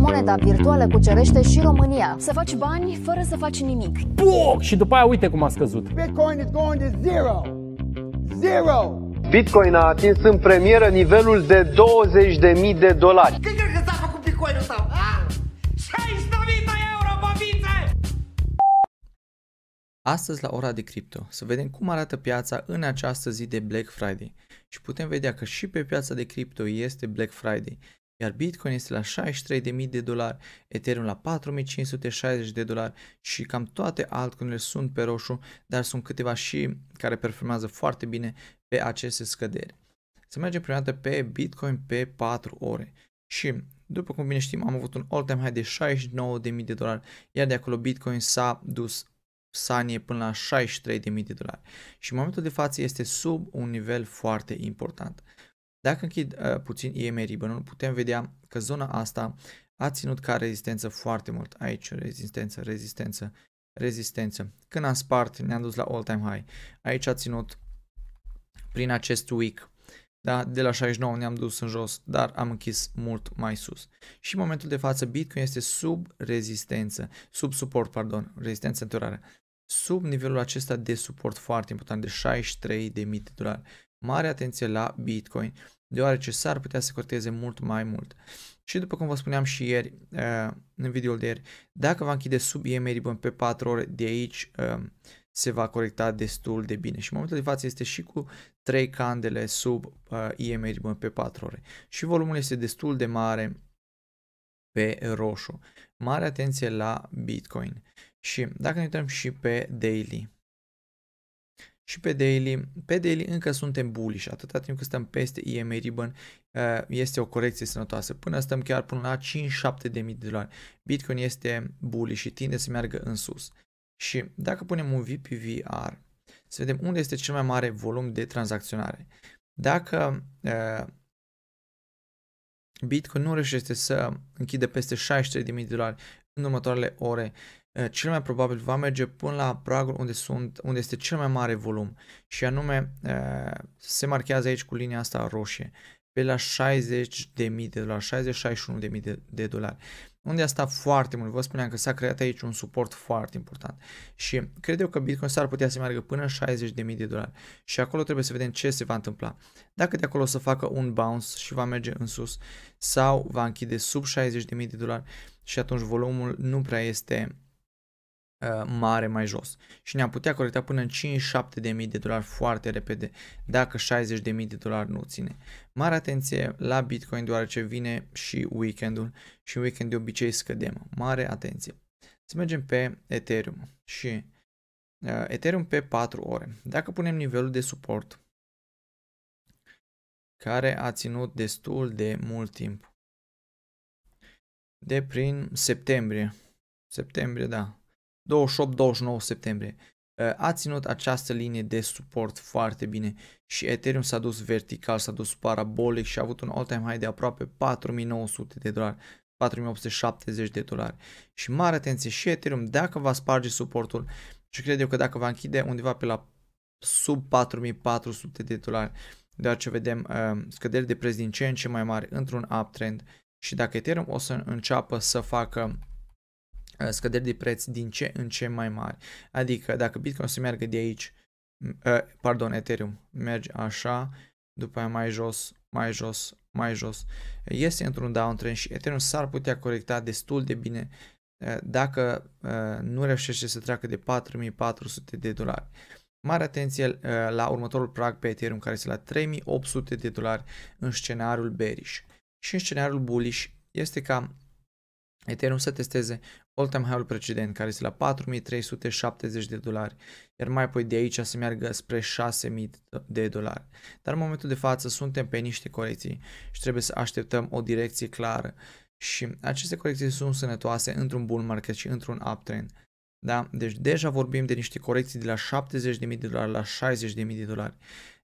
moneda virtuală cucerește și România. Să faci bani fără să faci nimic. Puh! Și după aia uite cum a scăzut. Bitcoin is going to zero. Zero! Bitcoin a atins în premieră nivelul de 20.000 de dolari. Când crezi că s-a făcut Bitcoin-ul tău? de Astăzi la ora de cripto să vedem cum arată piața în această zi de Black Friday și putem vedea că și pe piața de cripto este Black Friday iar Bitcoin este la 63.000 de dolari, Ethereum la 4.560 de dolari și cam toate altcoinile sunt pe roșu, dar sunt câteva și care performează foarte bine pe aceste scăderi. Să mergem prima dată pe Bitcoin pe 4 ore și după cum bine știm am avut un all-time high de 69.000 de dolari, iar de acolo Bitcoin s-a dus sanie până la 63.000 de dolari și în momentul de față este sub un nivel foarte important. Dacă închid uh, puțin EMA ribbon putem vedea că zona asta a ținut ca rezistență foarte mult. Aici rezistență, rezistență, rezistență. Când am spart, ne-am dus la all-time high. Aici a ținut prin acest week. Da, de la 69 ne-am dus în jos, dar am închis mult mai sus. Și în momentul de față Bitcoin este sub rezistență, sub suport, pardon, rezistență temporară. Sub nivelul acesta de suport foarte important de 63.000 de dolari mare atenție la Bitcoin, deoarece s-ar putea să corteze mult mai mult. Și după cum vă spuneam și ieri, eh, în videoul de ieri, dacă va închide sub EMA Ribbon pe 4 ore de aici, eh, se va corecta destul de bine. Și în momentul de față este și cu 3 candele sub eh, EMA Ribbon pe 4 ore. Și volumul este destul de mare pe roșu. Mare atenție la Bitcoin. Și dacă ne uităm și pe daily, și pe daily. Pe daily încă suntem bullish, atâta timp cât stăm peste EMA Ribbon, uh, este o corecție sănătoasă. Până stăm chiar până la 5-7 de de dolari. Bitcoin este bullish și tinde să meargă în sus. Și dacă punem un VPVR, să vedem unde este cel mai mare volum de tranzacționare. Dacă uh, Bitcoin nu reușește să închidă peste 63.000 de dolari în următoarele ore uh, cel mai probabil va merge până la pragul unde, sunt, unde este cel mai mare volum și anume uh, se marchează aici cu linia asta roșie pe la 60 de mii de dolari, 60-61 de mii de, de dolari, unde a stat foarte mult. Vă spuneam că s-a creat aici un suport foarte important și cred eu că Bitcoin s-ar putea să meargă până 60 de mii de dolari și acolo trebuie să vedem ce se va întâmpla. Dacă de acolo o să facă un bounce și va merge în sus sau va închide sub 60 de mii de dolari, și atunci volumul nu prea este uh, mare mai jos și ne-am putea corecta până în 5-7 de mii de dolari foarte repede dacă mii de dolari nu ține. Mare atenție la Bitcoin deoarece vine și weekendul și în weekend de obicei scădem. Mare atenție. Să mergem pe Ethereum și uh, Ethereum pe 4 ore. Dacă punem nivelul de suport care a ținut destul de mult timp de prin septembrie. Septembrie, da. 28-29 septembrie. Uh, a ținut această linie de suport foarte bine și Ethereum s-a dus vertical, s-a dus parabolic și a avut un all-time high de aproape 4900 de dolari. 4870 de dolari. Și mare atenție și Ethereum, dacă va sparge suportul și cred eu că dacă va închide undeva pe la sub 4400 de dolari, deoarece vedem uh, scăderi de preț din ce în ce mai mari într-un uptrend și dacă Ethereum o să înceapă să facă uh, scăderi de preț din ce în ce mai mari. Adică dacă Bitcoin o să meargă de aici, uh, pardon, Ethereum merge așa, după aia mai jos, mai jos, mai jos. Este într-un downtrend și Ethereum s-ar putea corecta destul de bine uh, dacă nu reușește să treacă de 4400 de dolari. Mare atenție la următorul prag pe Ethereum care este la 3800 de dolari în scenariul bearish. Și în scenariul bullish este ca Ethereum să testeze all-time high-ul precedent, care este la 4370 de dolari, iar mai apoi de aici să meargă spre 6000 de dolari. Dar în momentul de față suntem pe niște corecții și trebuie să așteptăm o direcție clară și aceste corecții sunt sănătoase într-un bull market și într-un uptrend. Da? Deci deja vorbim de niște corecții de la 70.000 de dolari la 60.000 de dolari.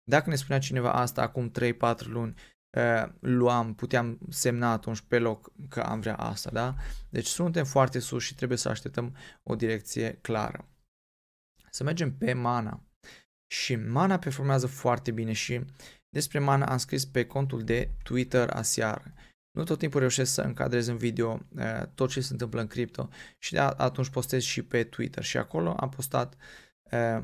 Dacă ne spunea cineva asta acum 3-4 luni, Eh, luam, puteam semna atunci pe loc că am vrea asta, da? Deci suntem foarte sus și trebuie să așteptăm o direcție clară. Să mergem pe mana. Și mana performează foarte bine și despre mana am scris pe contul de Twitter asiar. Nu tot timpul reușesc să încadrez în video eh, tot ce se întâmplă în cripto și de atunci postez și pe Twitter și acolo am postat eh,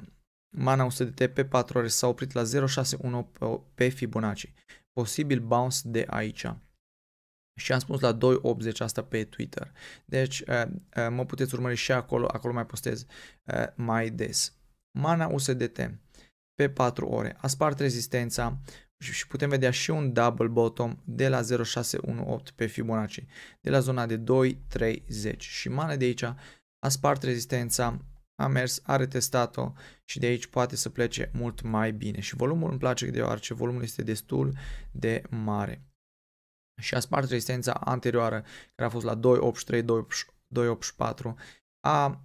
Mana 100 de pe 4 ore s-a oprit la 0.61 pe Fibonacci posibil bounce de aici. Și am spus la 2.80 asta pe Twitter. Deci uh, uh, mă puteți urmări și acolo, acolo mai postez uh, mai des. Mana USDT pe 4 ore a spart rezistența și putem vedea și un double bottom de la 0.618 pe Fibonacci, de la zona de 2.30 și mana de aici a spart rezistența a mers, a retestat-o și de aici poate să plece mult mai bine. Și volumul îmi place deoarece volumul este destul de mare. Și a spart rezistența anterioară, care a fost la 283, 284, a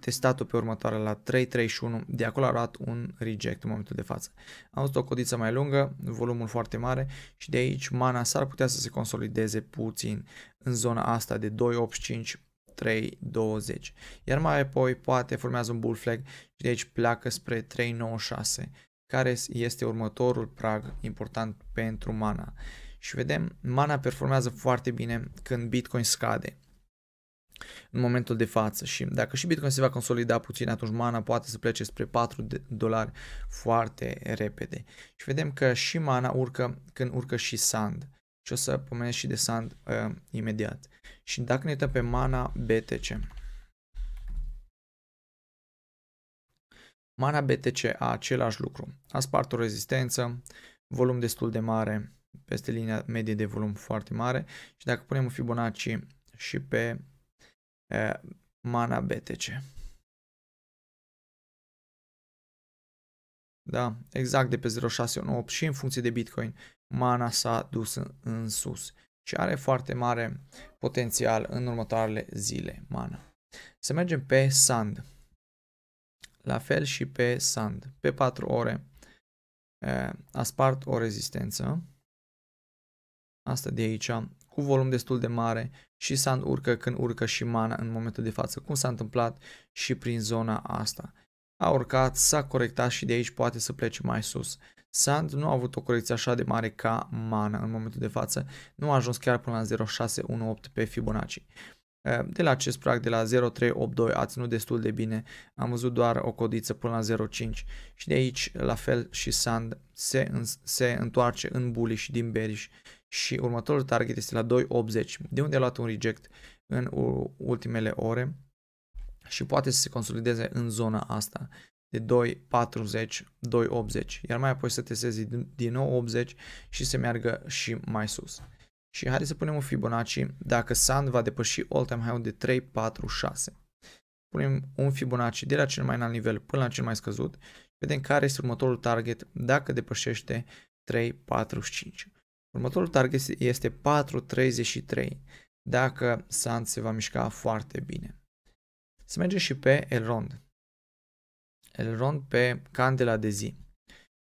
testat-o pe următoarea la 3.31, de acolo a luat un reject în momentul de față. Am văzut o codiță mai lungă, volumul foarte mare și de aici mana s-ar putea să se consolideze puțin în zona asta de 2.85 3.20. Iar mai apoi poate formează un bull flag și de aici pleacă spre 3.96 care este următorul prag important pentru mana. Și vedem, mana performează foarte bine când Bitcoin scade în momentul de față și dacă și Bitcoin se va consolida puțin, atunci mana poate să plece spre 4 de dolari foarte repede. Și vedem că și mana urcă când urcă și sand. Și o să pomenesc și de sand uh, imediat. Și dacă ne uităm pe mana BTC. Mana BTC a același lucru. A spart o rezistență, volum destul de mare, peste linia medie de volum foarte mare și dacă punem Fibonacci și pe uh, mana BTC. Da, exact de pe 0618 și în funcție de Bitcoin, mana s-a dus în, în sus și are foarte mare potențial în următoarele zile mana. Să mergem pe sand. La fel și pe sand. Pe 4 ore a spart o rezistență. Asta de aici, cu volum destul de mare și sand urcă când urcă și mana în momentul de față, cum s-a întâmplat și prin zona asta. A urcat, s-a corectat și de aici poate să plece mai sus. Sand nu a avut o corecție așa de mare ca Mana în momentul de față, nu a ajuns chiar până la 0,618 pe Fibonacci. Eh, de la acest prag de la 0,382 a ținut destul de bine, am văzut doar o codiță până la 0,5 și de aici la fel și Sand se, în, se întoarce în bullish din bearish și următorul target este la 2,80 de unde a luat un reject în ultimele ore și poate să se consolideze în zona asta de 2,40, 2,80, iar mai apoi să testezi din nou 80 și să meargă și mai sus. Și haideți să punem un Fibonacci dacă Sand va depăși all-time high-ul de 3,46. Punem un Fibonacci de la cel mai înalt nivel până la cel mai scăzut vedem care este următorul target dacă depășește 3,45. Următorul target este 4,33 dacă Sand se va mișca foarte bine. Să mergem și pe Elrond. Elrond pe candela de zi.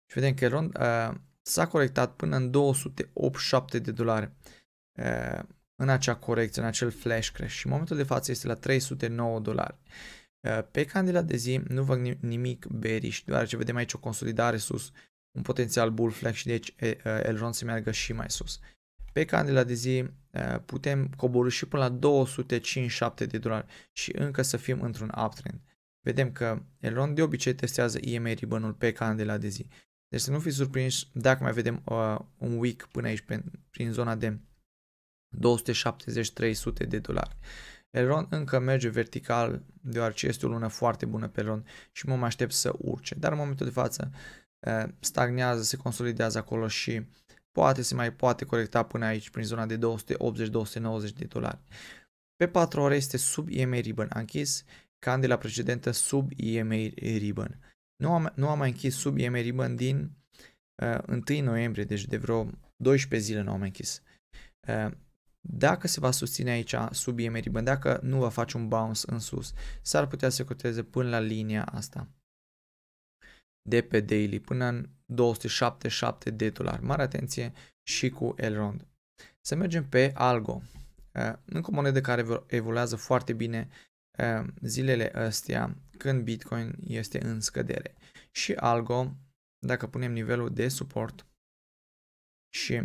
Și vedem că Elrond uh, s-a corectat până în 287 de dolari uh, în acea corecție, în acel flash crash și în momentul de față este la 309 dolari. Uh, pe candela de zi nu văd nimic bearish, deoarece vedem aici o consolidare sus, un potențial bull flag și deci uh, Elrond se meargă și mai sus. Pe candela de zi uh, putem coborâ și până la 257 de dolari și încă să fim într-un uptrend. Vedem că Elrond de obicei testează EMA ribbon pe candela de zi. Deci să nu fiți surprinși dacă mai vedem uh, un week până aici prin, prin zona de 270-300 de dolari. Elrond încă merge vertical deoarece este o lună foarte bună pe Elrond și mă mai aștept să urce. Dar în momentul de față uh, stagnează, se consolidează acolo și poate se mai poate corecta până aici prin zona de 280-290 de dolari. Pe 4 ore este sub EMA Ribbon, închis candela precedentă sub EMA Ribbon. Nu am, nu am mai închis sub EMA Ribbon din uh, 1 noiembrie, deci de vreo 12 zile nu am mai închis. Uh, dacă se va susține aici sub EMA Ribbon, dacă nu va face un bounce în sus, s-ar putea să coteze până la linia asta de pe daily până în 277 de dolari. Mare atenție și cu Elrond. Să mergem pe Algo. Uh, încă o monedă care evoluează foarte bine Ehm, zilele astea când Bitcoin este în scădere. Și algo, dacă punem nivelul de suport și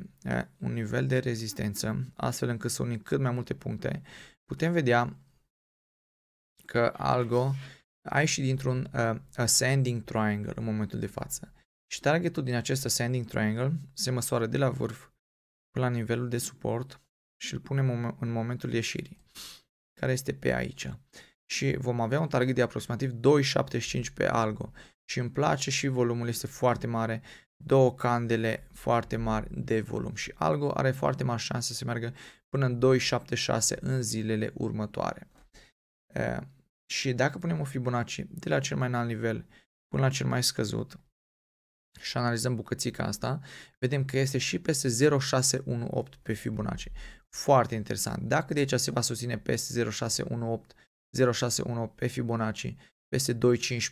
un nivel de rezistență, astfel încât să unim cât mai multe puncte, putem vedea că algo a ieșit dintr-un uh, ascending triangle în momentul de față. Și targetul din acest ascending triangle se măsoară de la vârf până la nivelul de suport și îl punem în momentul ieșirii care este pe aici. Și vom avea un target de aproximativ 2,75 pe algo. Și îmi place și volumul este foarte mare, două candele foarte mari de volum. Și algo are foarte mari șanse să meargă până în 2,76 în zilele următoare. E, și dacă punem o Fibonacci de la cel mai înalt nivel până la cel mai scăzut, și analizăm bucățica asta, vedem că este și peste 0618 pe Fibonacci. Foarte interesant. Dacă de aici se va susține peste 0618 0618 pe Fibonacci, peste 2.5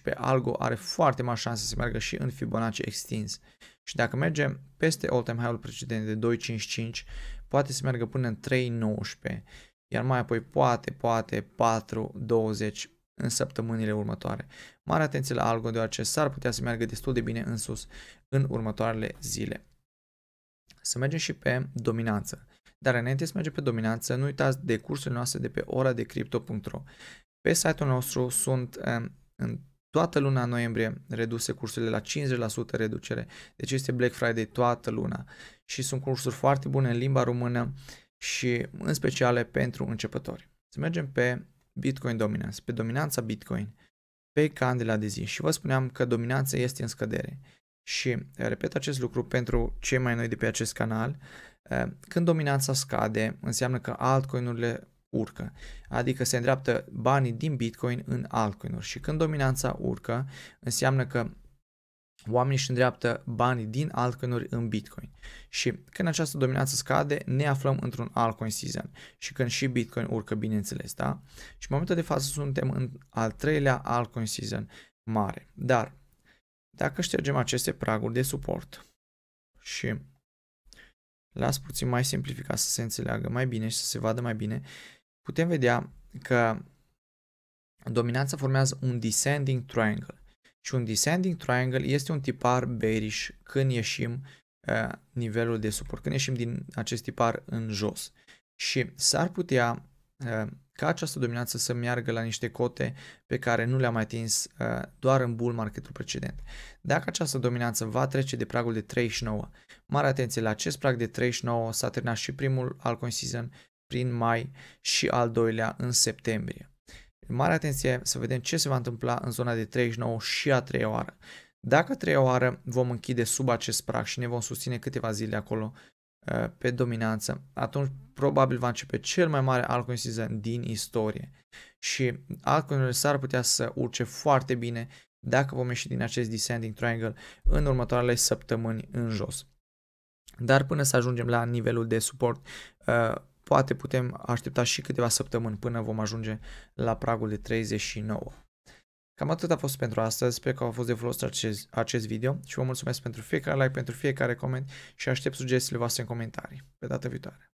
pe Algo, are foarte mari șanse să meargă și în Fibonacci extins. Și dacă merge peste all-time high-ul precedent de 2.55, poate să meargă până în 3.19, iar mai apoi poate, poate 4.20 în săptămânile următoare. Mare atenție la algo, deoarece s-ar putea să meargă destul de bine în sus în următoarele zile. Să mergem și pe dominanță. Dar înainte să mergem pe dominanță, nu uitați de cursurile noastre de pe ora de crypto.ro. Pe site-ul nostru sunt ehm, în toată luna noiembrie reduse cursurile la 50% reducere. Deci este Black Friday toată luna și sunt cursuri foarte bune în limba română și în speciale pentru începători. Să mergem pe Bitcoin Dominance, pe dominanța Bitcoin, pe candela de zi și vă spuneam că dominanța este în scădere. Și eh, repet acest lucru pentru cei mai noi de pe acest canal, eh, când dominanța scade, înseamnă că altcoinurile urcă, adică se îndreaptă banii din Bitcoin în altcoinuri și când dominanța urcă, înseamnă că oamenii își îndreaptă banii din altcoinuri în Bitcoin. Și când această dominanță scade, ne aflăm într-un altcoin season și când și Bitcoin urcă, bineînțeles, da? Și în momentul de față suntem în al treilea altcoin season mare. Dar dacă ștergem aceste praguri de suport și las puțin mai simplificat să se înțeleagă mai bine și să se vadă mai bine, putem vedea că dominanța formează un descending triangle și un descending triangle este un tipar bearish când ieșim uh, nivelul de suport, când ieșim din acest tipar în jos. Și s-ar putea uh, ca această dominanță să meargă la niște cote pe care nu le-am mai atins uh, doar în bull marketul precedent. Dacă această dominanță va trece de pragul de 39, mare atenție la acest prag de 39 s-a terminat și primul altcoin season prin mai și al doilea în septembrie. Mare atenție să vedem ce se va întâmpla în zona de 39 și a treia oară. Dacă a treia oară vom închide sub acest prag și ne vom susține câteva zile acolo uh, pe dominanță, atunci probabil va începe cel mai mare altcoin season din istorie. Și altcoinurile s-ar putea să urce foarte bine dacă vom ieși din acest descending triangle în următoarele săptămâni în jos. Dar până să ajungem la nivelul de suport, uh, poate putem aștepta și câteva săptămâni până vom ajunge la pragul de 39. Cam atât a fost pentru astăzi, sper că a fost de folos acest, acest video și vă mulțumesc pentru fiecare like, pentru fiecare coment și aștept sugestiile voastre în comentarii. Pe data viitoare!